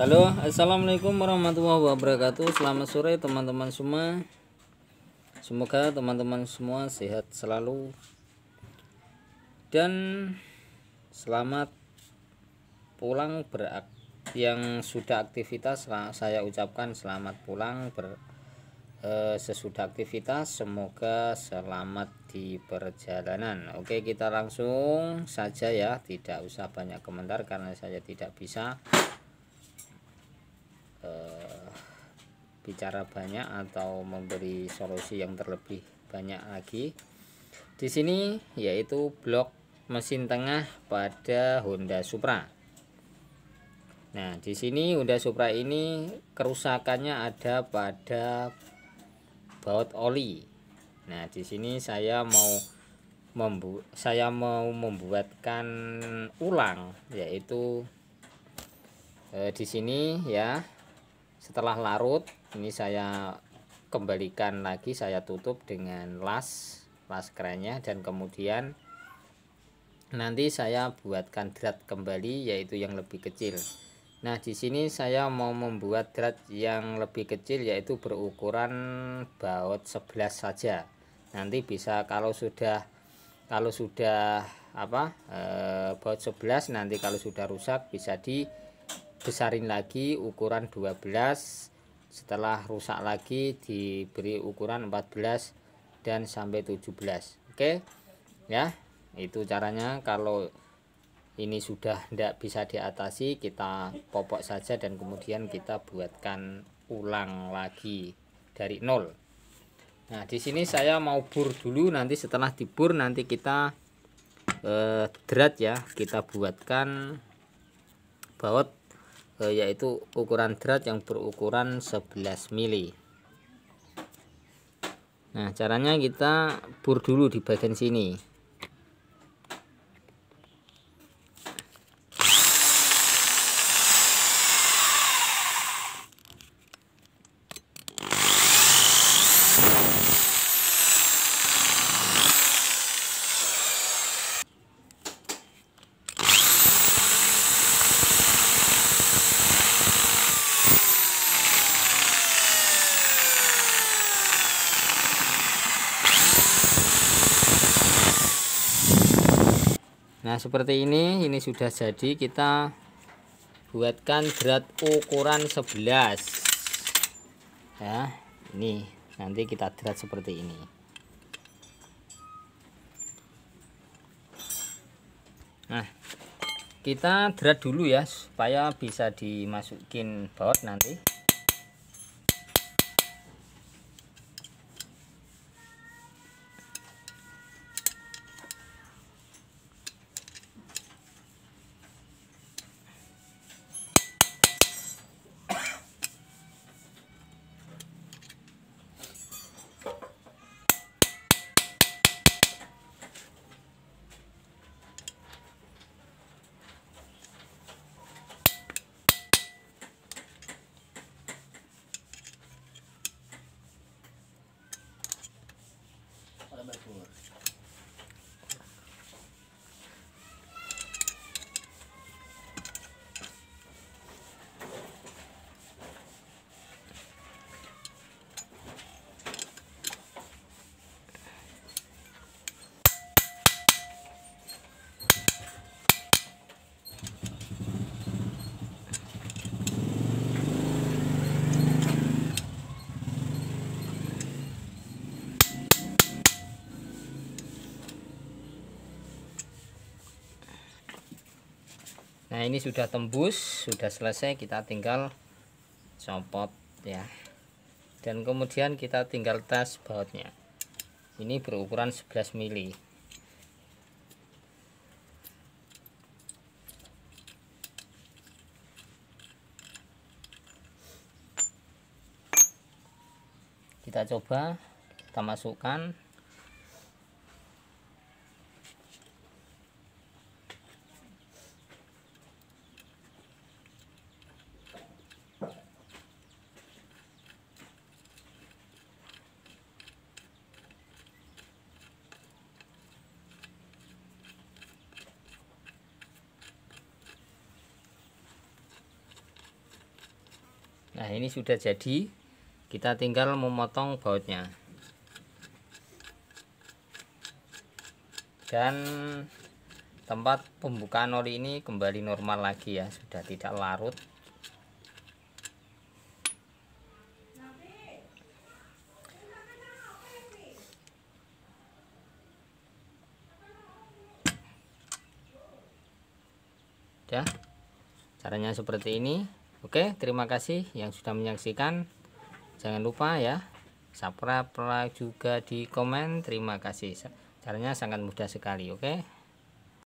Halo, assalamualaikum warahmatullahi wabarakatuh. Selamat sore teman-teman semua. Semoga teman-teman semua sehat selalu dan selamat pulang berak yang sudah aktivitas saya ucapkan selamat pulang ber Eh, sesudah aktivitas semoga selamat di perjalanan Oke kita langsung saja ya tidak usah banyak komentar karena saya tidak bisa eh, bicara banyak atau memberi solusi yang terlebih banyak lagi di sini yaitu blok mesin tengah pada Honda Supra Nah, di sini Honda Supra ini kerusakannya ada pada baut oli nah di sini saya mau membu saya mau membuatkan ulang yaitu e, di sini ya setelah larut ini saya kembalikan lagi saya tutup dengan las las kerannya dan kemudian nanti saya buatkan drat kembali yaitu yang lebih kecil Nah, di sini saya mau membuat drat yang lebih kecil yaitu berukuran baut 11 saja. Nanti bisa kalau sudah kalau sudah apa? E, baut 11 nanti kalau sudah rusak bisa dibesarin lagi ukuran 12. Setelah rusak lagi diberi ukuran 14 dan sampai 17. Oke. Ya, itu caranya kalau ini sudah tidak bisa diatasi kita popok saja dan kemudian kita buatkan ulang lagi dari nol nah di sini saya mau bur dulu nanti setelah dibur nanti kita eh, drat ya kita buatkan baut eh, yaitu ukuran drat yang berukuran 11 mili nah caranya kita bur dulu di bagian sini Nah seperti ini ini sudah jadi kita buatkan berat ukuran 11 ya ini nanti kita drat seperti ini nah kita drat dulu ya supaya bisa dimasukin baut nanti nah ini sudah tembus sudah selesai kita tinggal copot ya dan kemudian kita tinggal tes bautnya ini berukuran 11 mili kita coba kita masukkan nah ini sudah jadi kita tinggal memotong bautnya dan tempat pembukaan oli ini kembali normal lagi ya sudah tidak larut ya caranya seperti ini Oke, terima kasih yang sudah menyaksikan. Jangan lupa ya, subscribe like juga di komen. Terima kasih. Caranya sangat mudah sekali, oke?